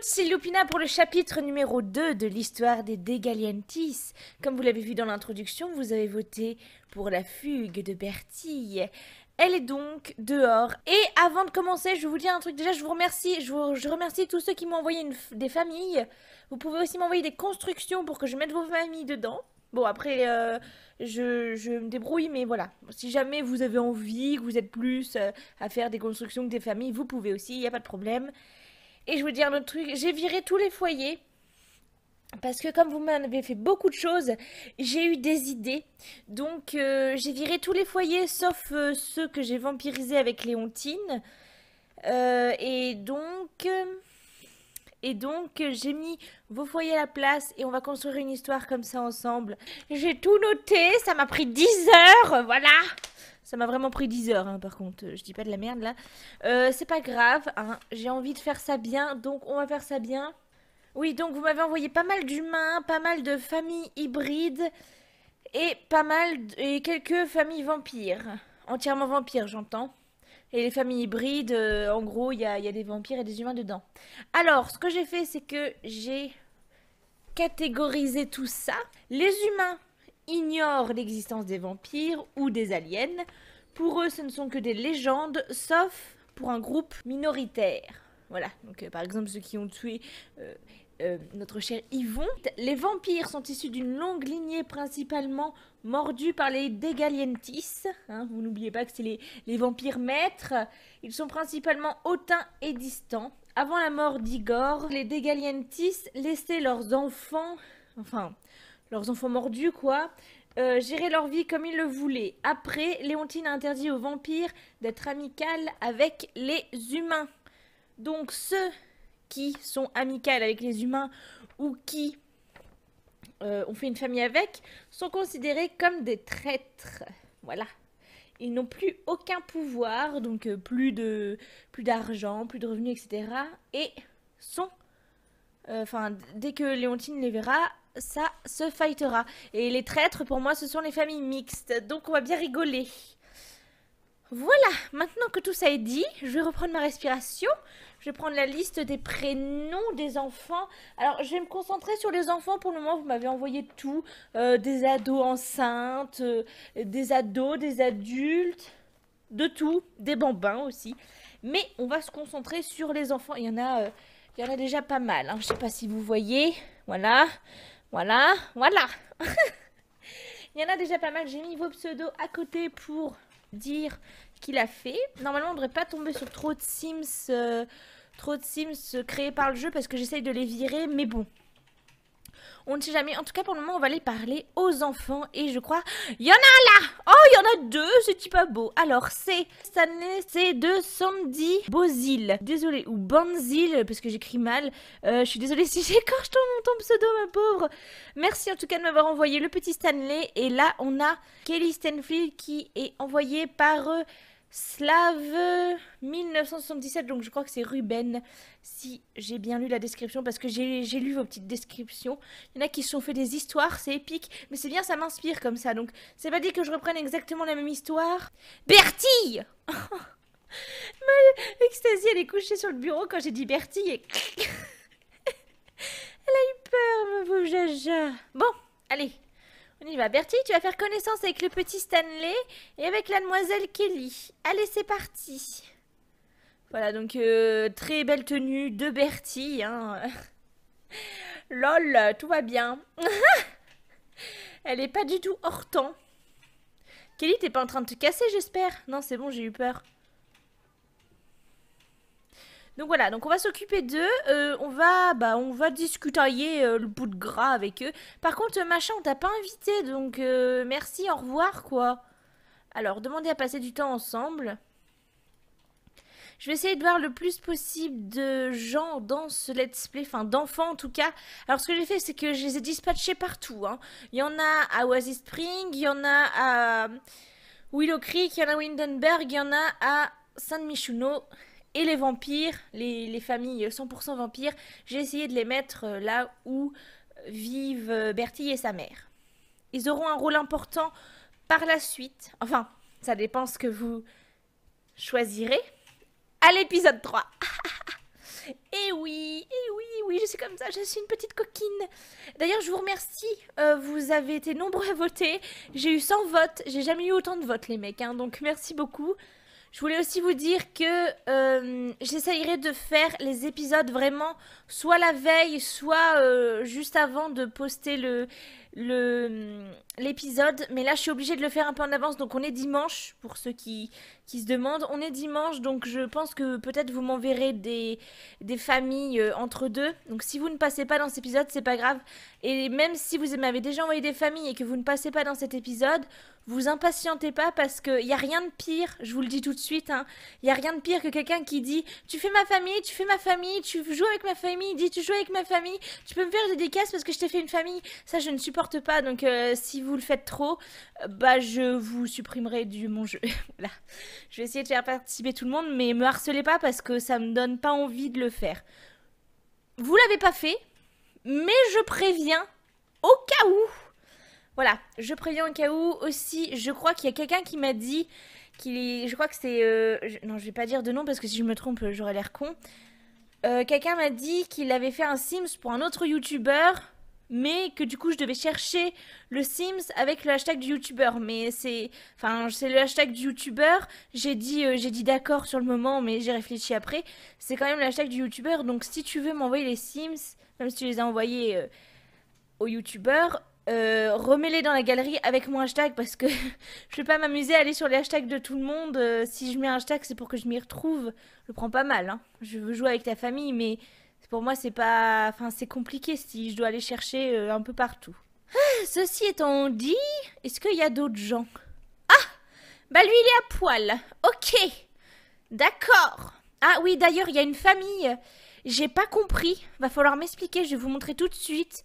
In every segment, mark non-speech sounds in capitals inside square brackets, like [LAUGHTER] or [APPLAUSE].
c'est Lupina pour le chapitre numéro 2 de l'histoire des Degaliantis. Comme vous l'avez vu dans l'introduction, vous avez voté pour la fugue de Bertille. Elle est donc dehors. Et avant de commencer, je vous dis un truc. Déjà, je vous remercie. Je, remercie tous ceux qui m'ont envoyé des familles. Vous pouvez aussi m'envoyer des constructions pour que je mette vos familles dedans. Bon, après, euh, je, me débrouille, mais voilà. Si jamais vous avez envie, que vous êtes plus euh, à faire des constructions que des familles, vous pouvez aussi, il n'y a pas de problème. Et je vous dire un autre truc, j'ai viré tous les foyers. Parce que comme vous m'avez fait beaucoup de choses, j'ai eu des idées. Donc euh, j'ai viré tous les foyers sauf euh, ceux que j'ai vampirisés avec Léontine. Euh, et donc... Et donc, j'ai mis vos foyers à la place et on va construire une histoire comme ça ensemble. J'ai tout noté, ça m'a pris 10 heures, voilà. Ça m'a vraiment pris 10 heures, hein, par contre. Euh, je dis pas de la merde, là. Euh, c'est pas grave, hein. J'ai envie de faire ça bien, donc on va faire ça bien. Oui, donc vous m'avez envoyé pas mal d'humains, pas mal de familles hybrides et pas mal et quelques familles vampires. Entièrement vampires, j'entends. Et les familles hybrides, euh, en gros, il y a, des vampires et des humains dedans. Alors, ce que j'ai fait, c'est que j'ai catégorisé tout ça. Les humains, ignorent l'existence des vampires ou des aliens. Pour eux, ce ne sont que des légendes, sauf pour un groupe minoritaire. Voilà, donc euh, par exemple ceux qui ont tué euh, euh, notre cher Yvon. Les vampires sont issus d'une longue lignée principalement mordue par les Degalientis. Hein. vous n'oubliez pas que c'est les, les, vampires maîtres. Ils sont principalement hautains et distants. Avant la mort d'Igor, les Degalientis laissaient leurs enfants, enfin, leurs enfants mordus, quoi, euh, gérer leur vie comme ils le voulaient. Après, Léontine a interdit aux vampires d'être amicales avec les humains. Donc ceux qui sont amicales avec les humains ou qui euh, ont fait une famille avec sont considérés comme des traîtres. Voilà. Ils n'ont plus aucun pouvoir, donc euh, plus de plus d'argent, plus de revenus, etc. Et sont, enfin, dès que Léontine les verra, ça se fightera. Et les traîtres, pour moi, ce sont les familles mixtes. Donc on va bien rigoler. Voilà, maintenant que tout ça est dit, je vais reprendre ma respiration. Je vais prendre la liste des prénoms des enfants. Alors, je vais me concentrer sur les enfants. Pour le moment, vous m'avez envoyé tout. Euh, des ados enceintes, euh, des ados, des adultes, de tout. Des bambins aussi. Mais on va se concentrer sur les enfants. Il y en a, euh, y en a déjà pas mal. Hein. Je ne sais pas si vous voyez. Voilà. Voilà, voilà. [LAUGHS] Il y en a déjà pas mal. J'ai mis vos pseudos à côté pour dire qu'il a fait. Normalement, on devrait pas tomber sur trop de Sims, euh, trop de Sims créés par le jeu parce que j'essaye de les virer, mais bon, on ne sait jamais. En tout cas, pour le moment, on va aller parler aux enfants. Et je crois... Il y en a un là Oh, il y en a deux C'est pas beau. Alors, c'est... Stanley, c'est de Sandy Bozil. Désolée. Ou Banzil, parce que j'écris mal. Euh, je suis désolée si [LAUGHS] j'écorche ton, ton pseudo, ma pauvre. Merci en tout cas de m'avoir envoyé le petit Stanley. Et là, on a Kelly Stanfield qui est envoyée par... Euh, Slave 1977, donc je crois que c'est Ruben, si j'ai bien lu la description, parce que j'ai lu vos petites descriptions. Il y en a qui se sont fait des histoires, c'est épique, mais c'est bien, ça m'inspire comme ça, donc c'est pas dit que je reprenne exactement la même histoire. Bertille [LAUGHS] Ma extasie, elle est couchée sur le bureau quand j'ai dit Bertille et... [LAUGHS] elle a eu peur, ma pauvre Jaja. Bon, allez, on y va. Bertie, tu vas faire connaissance avec le petit Stanley et avec la demoiselle Kelly. Allez, c'est parti. Voilà, donc euh, très belle tenue de Bertie. Hein. [LAUGHS] Lol, tout va bien. [LAUGHS] Elle est pas du tout hors temps. Kelly, t'es pas en train de te casser, j'espère Non, c'est bon, j'ai eu peur. Donc voilà, donc on va s'occuper d'eux, euh, on va bah on va discutailler euh, le bout de gras avec eux. Par contre, euh, machin, on t'a pas invité, donc merci, au revoir quoi. Alors, demandez à passer du temps ensemble. Je vais essayer de voir le plus possible de gens dans ce let's play, enfin d'enfants en tout cas. Alors ce que j'ai fait, c'est que je les ai dispatchés partout. Hein. Il y en a à Oasis Spring, il y en a à Willow Creek, il y en a à Windenberg, il y en a à San Michuno et les vampires, les, familles 100% vampires, j'ai essayé de les mettre euh, là où euh, vivent euh, Bertie et sa mère. Ils auront un rôle important par la suite, enfin, ça dépend ce que vous choisirez, à l'épisode 3. [LAUGHS] Et eh oui, et eh oui, oui, je suis comme ça, je suis une petite coquine. D'ailleurs, je vous remercie, vous avez été nombreux à voter. J'ai eu 100 votes, j'ai jamais eu autant de votes, les mecs, hein, donc merci beaucoup. Je voulais aussi vous dire que euh, j'essayerai de faire les épisodes vraiment soit la veille, soit euh, juste avant de poster le, Mm, l'épisode, mais là je suis obligée de le faire un peu en avance, donc on est dimanche pour ceux qui, qui se demandent. On est dimanche, donc je pense que peut-être vous m'enverrez des, des familles euh, entre deux. Donc si vous ne passez pas dans cet épisode, c'est pas grave. Et même si vous m'avez déjà envoyé des familles et que vous ne passez pas dans cet épisode, vous impatientez pas parce qu'il n'y a rien de pire, je vous le dis tout de suite, il hein. n'y a rien de pire que quelqu'un qui dit Tu fais ma famille, tu fais ma famille, tu joues avec ma famille, dit Tu joues avec ma famille, tu peux me faire des décaisses parce que je t'ai fait une famille. Ça, je ne pas pas, donc euh, si vous le faites trop, bah je vous supprimerai du mon jeu. [LAUGHS] voilà. Je vais essayer de faire participer tout le monde, mais me harcelez pas parce que ça me donne pas envie de le faire. Vous l'avez pas fait, mais je préviens au cas où. Voilà, je préviens au cas où aussi. Je crois qu'il y a quelqu'un qui m'a dit qu'il est. Je crois que c'est. Euh, non, je vais pas dire de nom parce que si je me trompe, j'aurais l'air con. Euh, quelqu'un m'a dit qu'il avait fait un Sims pour un autre YouTuber mais que du coup je devais chercher le Sims avec le hashtag du youtubeur mais c'est enfin c'est le hashtag du youtubeur j'ai dit euh, j'ai dit d'accord sur le moment mais j'ai réfléchi après c'est quand même le hashtag du youtubeur donc si tu veux m'envoyer les Sims même si tu les as envoyés euh, au youtubeur euh, remets-les dans la galerie avec mon hashtag parce que [LAUGHS] je vais pas m'amuser à aller sur les hashtags de tout le monde. si je mets un hashtag, c'est pour que je m'y retrouve. Je prends pas mal. Hein. Je veux jouer avec ta famille, mais pour moi, c'est pas. Enfin, c'est compliqué si je dois aller chercher euh, un peu partout. Ah, ceci étant dit, est-ce qu'il y a d'autres gens Ah Bah, lui, il est à poil. Ok. D'accord. Ah oui, d'ailleurs, il y a une famille. J'ai pas compris. Va falloir m'expliquer, je vais vous montrer tout de suite.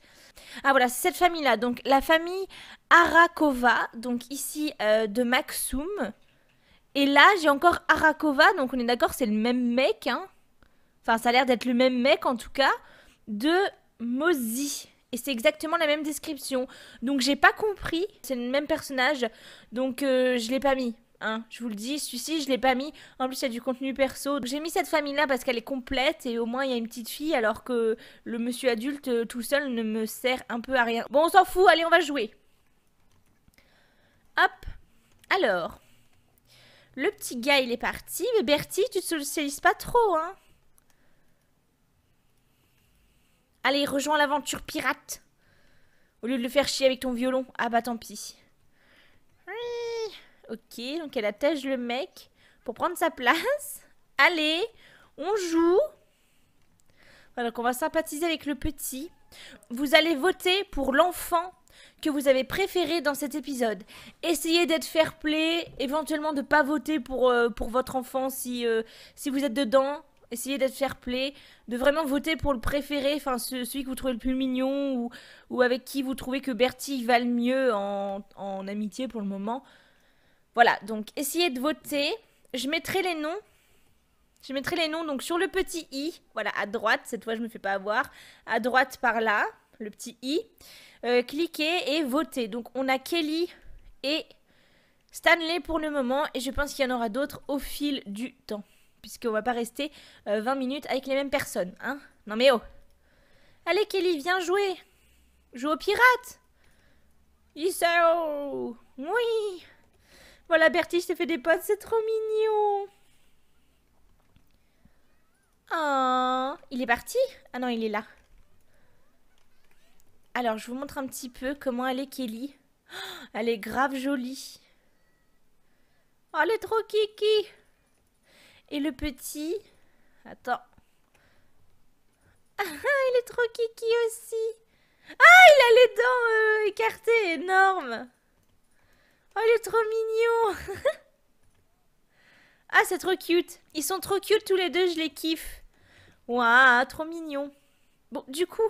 Ah voilà, c'est cette famille-là. Donc la famille Arakova, donc ici euh, de Maxoum. Et là, j'ai encore Arakova, donc on est d'accord, c'est le même mec. Hein enfin ça a l'air d'être le même mec en tout cas, de Mozi. Et c'est exactement la même description. Donc j'ai pas compris, c'est le même personnage, donc euh, je l'ai pas mis. Hein, je vous le dis, celui-ci je l'ai pas mis. En plus il y a du contenu perso. J'ai mis cette famille là parce qu'elle est complète et au moins il y a une petite fille alors que le monsieur adulte euh, tout seul ne me sert un peu à rien. Bon on s'en fout, allez on va jouer. Hop. Alors. Le petit gars il est parti mais Bertie tu te socialises pas trop hein. Allez, rejoins l'aventure pirate. Au lieu de le faire chier avec ton violon. Ah bah tant pis. Oui. Ok, donc elle attache le mec pour prendre sa place. [LAUGHS] Allez, on joue. Voilà, donc on va sympathiser avec le petit. Vous allez voter pour l'enfant que vous avez préféré dans cet épisode. Essayez d'être fair play, éventuellement de pas voter pour, euh, pour votre enfant si, euh, si vous êtes dedans. Essayez d'être fair play, de vraiment voter pour le préféré, enfin celui que vous trouvez le plus mignon ou, avec qui vous trouvez que Bertie va le mieux en, amitié pour le moment. Voilà, donc essayez de voter. Je mettrai les noms. Je mettrai les noms donc sur le petit i, voilà, à droite, cette fois je me fais pas avoir, à droite par là, le petit i. Euh, cliquez et votez. Donc on a Kelly et Stanley pour le moment et je pense qu'il y en aura d'autres au fil du temps puisqu'on va pas rester 20 euh, minutes avec les mêmes personnes, hein Non mais oh Allez Kelly, viens jouer Joue aux pirates Isao Oui Voilà Bertie, je t'ai fait des potes, c'est trop mignon Oh Il est parti Ah non, il est là. Alors, je vous montre un petit peu comment elle est Kelly. Oh, elle est grave jolie. Oh, elle est trop kiki et le petit... Attends. Ah, ah, il est trop kiki aussi. Ah, il a les dents euh, écartées, énormes. Oh, il est trop mignon. [LAUGHS] ah, c'est trop cute. Ils sont trop cute tous les deux, je les kiffe. Waouh, trop mignon. Bon, du coup,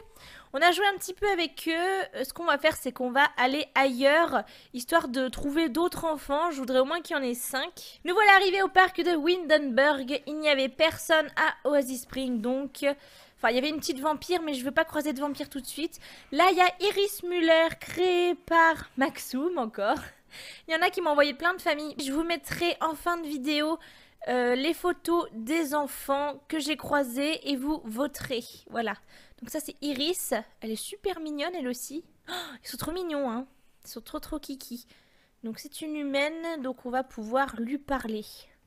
on a joué un petit peu avec eux. Euh, ce qu'on va faire, c'est qu'on va aller ailleurs, histoire de trouver d'autres enfants. Je voudrais au moins qu'il y en ait 5. Nous voilà arrivés au parc de Windenburg. Il n'y avait personne à Oasis Spring, donc... Euh, enfin, il y avait une petite vampire, mais je veux pas croiser de vampire tout de suite. Là, il y a Iris Muller, créée par Maxoum encore. [LAUGHS] Il y en a qui m'ont envoyé plein de familles. Je vous mettrai en fin de vidéo euh, les photos des enfants que j'ai croisés et vous voterez. Voilà. Donc ça c'est Iris. Elle est super mignonne elle aussi. Oh, ils sont trop mignons hein. Ils sont trop trop kiki. Donc c'est une humaine, donc on va pouvoir lui parler.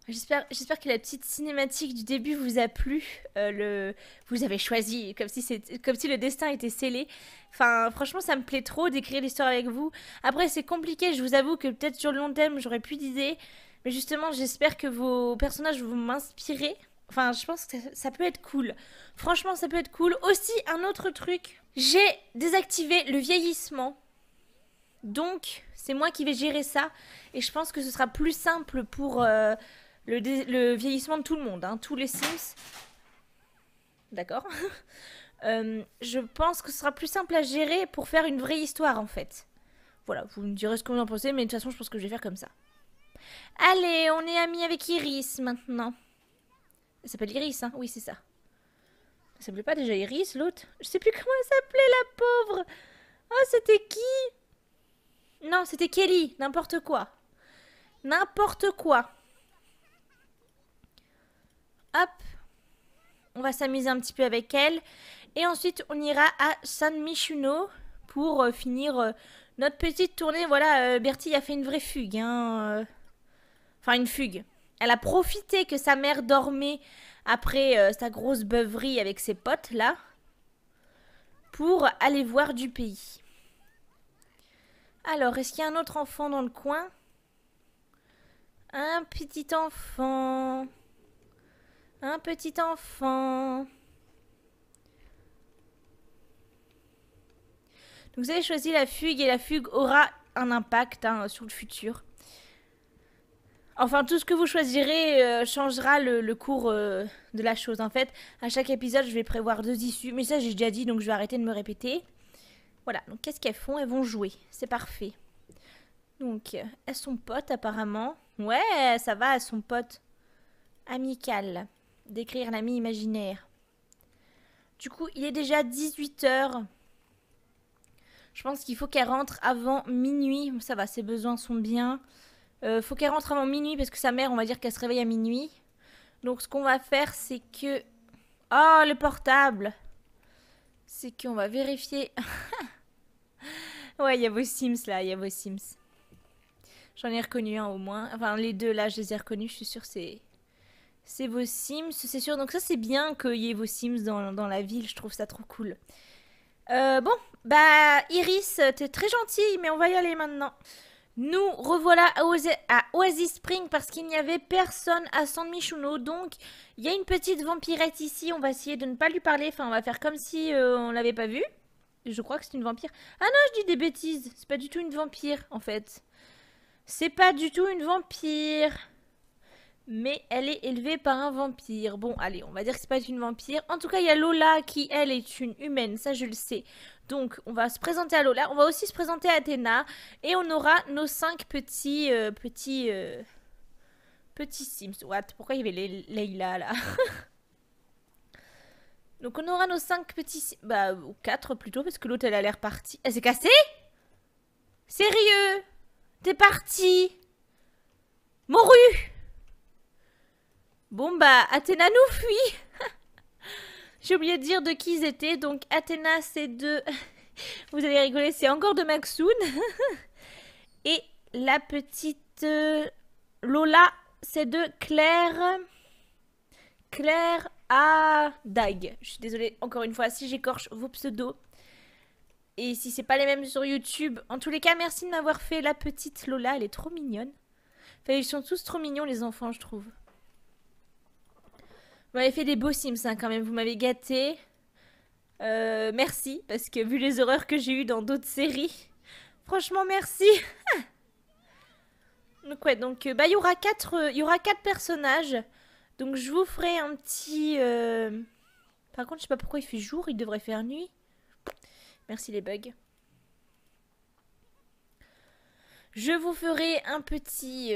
J'espère, que la petite cinématique du début vous a plu. Euh, le, vous avez choisi, comme si, c'est, comme si le destin était scellé. Enfin, franchement, ça me plaît trop d'écrire l'histoire avec vous. Après, c'est compliqué, je vous avoue que peut-être sur le long terme, j'aurais pu d'idées. Mais justement, j'espère que vos personnages vont m'inspirer. Enfin, je pense que ça peut être cool. Franchement, ça peut être cool. Aussi, un autre truc, j'ai désactivé le vieillissement. Donc, c'est moi qui vais gérer ça. Et je pense que ce sera plus simple pour euh, le, vieillissement de tout le monde, hein. tous les Sims. D'accord [LAUGHS] euh, Je pense que ce sera plus simple à gérer pour faire une vraie histoire, en fait. Voilà, vous me direz ce que vous en pensez, mais de toute façon, je pense que je vais faire comme ça. Allez, on est amis avec Iris maintenant. Elle s'appelle Iris, hein Oui, c'est ça. Ça s'appelait pas déjà Iris, l'autre Je sais plus comment elle s'appelait, la pauvre Oh, c'était qui Non, c'était Kelly, n'importe quoi. N'importe quoi. Hop. On va s'amuser un petit peu avec elle. Et ensuite, on ira à San Michuno pour euh, finir euh, notre petite tournée. Voilà, euh, Bertie a fait une vraie fugue, hein Enfin, une fugue. Elle a profité que sa mère dormait après euh, sa grosse beuverie avec ses potes, là, pour aller voir du pays. Alors, est-ce qu'il y a un autre enfant dans le coin Un petit enfant. Un petit enfant. vous avez choisi la fugue et la fugue aura un impact hein, sur le futur. Enfin, tout ce que vous choisirez euh, changera le, cours euh, de la chose. En fait, à chaque épisode, je vais prévoir deux issues. Mais ça, j'ai déjà dit, donc je vais arrêter de me répéter. Voilà, donc qu'est-ce qu'elles font Elles vont jouer. C'est parfait. Donc, elles sont potes apparemment. Ouais, ça va, elles sont potes. amical, Décrire l'ami imaginaire. Du coup, il est déjà 18h. Je pense qu'il faut qu'elle rentre avant minuit. Ça va, ses besoins sont bien. Euh, faut qu'elle rentre avant minuit parce que sa mère, on va dire qu'elle se réveille à minuit. Donc ce qu'on va faire, c'est que... Oh, le portable C'est qu'on va vérifier... [LAUGHS] ouais, il y a vos Sims là, il y a vos Sims. J'en ai reconnu un au moins. Enfin, les deux là, je les ai reconnus, je suis sûre c'est... C'est vos Sims, c'est sûr. Donc ça, c'est bien qu'il y ait vos Sims dans, la ville, je trouve ça trop cool. Euh, bon, bah Iris, t'es très gentille, mais on va y aller maintenant. Nous revoilà à, Oasis Spring parce qu'il n'y avait personne à San Donc, il y a une petite vampirette ici. On va essayer de ne pas lui parler. Enfin, on va faire comme si euh, on l'avait pas vue. Je crois que c'est une vampire. Ah non, je dis des bêtises. C'est pas du tout une vampire, en fait. C'est pas du tout une vampire mais elle est élevée par un vampire. Bon, allez, on va dire que c'est pas une vampire. En tout cas, il y a Lola qui, elle, est une humaine, ça je le sais. Donc, on va se présenter à Lola, on va aussi se présenter à Athéna, et on aura nos cinq petits... Euh, petits... Euh, petits Sims. What Pourquoi il y avait Leila, là [LAUGHS] Donc, on aura nos cinq petits Bah, ou quatre plutôt, parce que l'autre, elle a l'air partie. Elle s'est cassée Sérieux T'es partie Morue Bon bah, Athéna nous fuit [LAUGHS] J'ai oublié de dire de qui ils étaient, donc Athéna c'est de... [LAUGHS] Vous allez rigoler, c'est encore de Maxoun. [LAUGHS] Et la petite euh, Lola, c'est de Claire... Claire à Dag. Je suis désolée encore une fois si j'écorche vos pseudos. Et si c'est pas les mêmes sur YouTube. En tous les cas, merci de m'avoir fait la petite Lola, elle est trop mignonne. Enfin, ils sont tous trop mignons les enfants, je trouve. Vous m'avez fait des beaux Sims hein, quand même, vous m'avez gâté. Euh, merci, parce que vu les horreurs que j'ai eues dans d'autres séries, franchement merci. [LAUGHS] donc ouais, donc euh, bah euh, il y aura quatre, personnages. Donc je vous ferai un petit. Par contre, je sais pas pourquoi il fait jour, il devrait faire nuit. Merci les bugs. Je vous ferai un petit...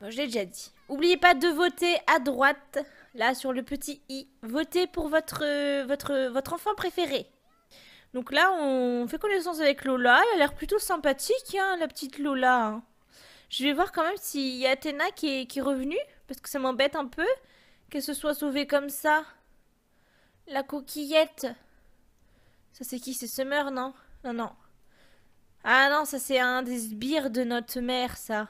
Bon, je l'ai déjà dit. N'oubliez pas de voter à droite là sur le petit i, votez pour votre, votre, votre enfant préféré. Donc là, on fait connaissance avec Lola. Elle a l'air plutôt sympathique, hein, la petite Lola. Hein. Je vais voir quand même s'il y a Athéna qui est, qui est revenue, parce que ça m'embête un peu qu'elle se soit sauvée comme ça. La coquillette. Ça c'est qui C'est Summer, non Non, non. Ah non, ça c'est un des sbires de notre mère, ça.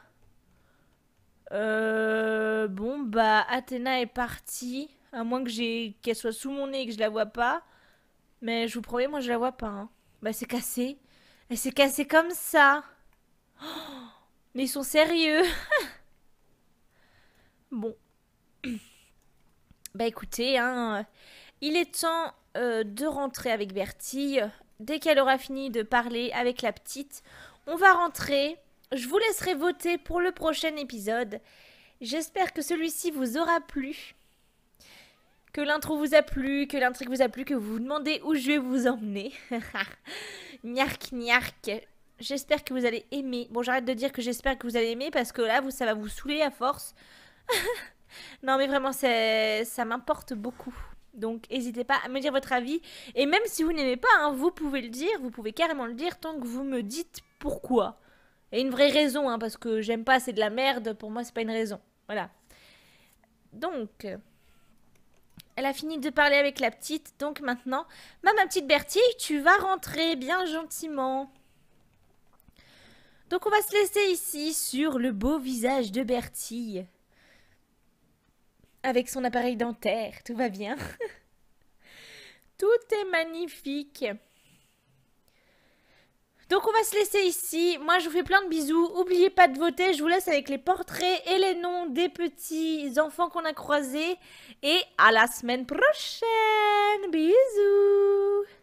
Euh, bon, bah, Athéna est partie. À moins que j'ai qu'elle soit sous mon nez et que je la vois pas. Mais je vous promets, moi, je la vois pas. Hein. Bah, c'est cassé. Elle s'est cassée comme ça. Oh, mais ils sont sérieux. [LAUGHS] bon. bah, écoutez, hein, il est temps euh, de rentrer avec Bertille. Dès qu'elle aura fini de parler avec la petite, on va rentrer. Je vous laisserai voter pour le prochain épisode. J'espère que celui-ci vous aura plu. Que l'intro vous a plu, que l'intrigue vous a plu, que vous vous demandez où je vais vous emmener. [LAUGHS] niark, niark. J'espère que vous allez aimer. Bon, j'arrête de dire que j'espère que vous allez aimer parce que là, vous, ça va vous saouler à force. [LAUGHS] non, mais vraiment, ça m'importe beaucoup. Donc n'hésitez pas à me dire votre avis. Et même si vous n'aimez pas, hein, vous pouvez le dire, vous pouvez carrément le dire tant que vous me dites pourquoi. Et une vraie raison, hein, parce que j'aime pas, c'est de la merde, pour moi c'est pas une raison. Voilà. Donc, elle a fini de parler avec la petite, donc maintenant, bah, ma, petite Bertie, tu vas rentrer bien gentiment. Donc on va se laisser ici sur le beau visage de Bertie, Avec son appareil dentaire, tout va bien. [LAUGHS] tout est magnifique. Donc on va se laisser ici. Moi je vous fais plein de bisous. N'oubliez pas de voter. Je vous laisse avec les portraits et les noms des petits enfants qu'on a croisés. Et à la semaine prochaine. Bisous.